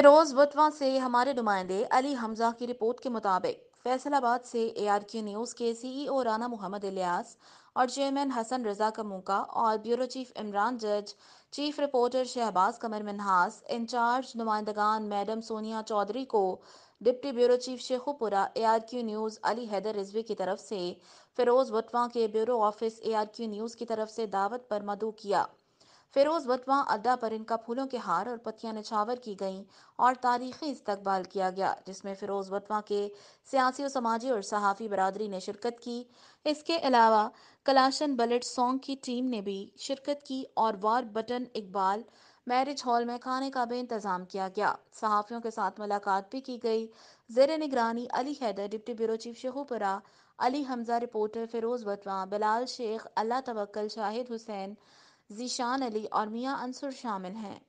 फिरोज बुतवा से हमारे नुमाइंदे अली हमजा की रिपोर्ट के मुताबिक फैसलाबाद से ए आर के न्यूज़ के सी ओ राना मोहम्मद इलियास और चेयरमैन हसन रजा कमूका और ब्यूरो चीफ इमरान जज chief reporter Shahbaz Qamar Minhas incharge नुमाइंदगान मैडम सोनिया चौधरी को deputy bureau chief Sheikhupura A R Q news Ali Haider Rizvi की तरफ से फिरोज़ बुतवा के bureau office A R Q news की तरफ से दावत पर मदू किया फिरोज बतवा अड्डा पर इनका फूलों के हार और पतियां नछावर की गईं और तारीखी इस्तकबाल किया गया जिसमें फिरोज बतवा के सियासी और समाजी और सहाफ़ी बरदरी ने शिरकत की इसके अलावा कलाशन बलेट सॉन्ग की टीम ने भी शिरकत की और Warburton Iqbal marriage hall में खाने का भी इंतजाम किया गया सहाफ़ियों के साथ मुलाकात भी की गई जेर निगरानी Ali Haider deputy bureau chief Sheikhupura Ali Hamza reporter Firoz Batwa Bilal Sheikh अल्लाह तवक्ल शाहिद हुसैन जीशान अली और मियां अंसुर शामिल हैं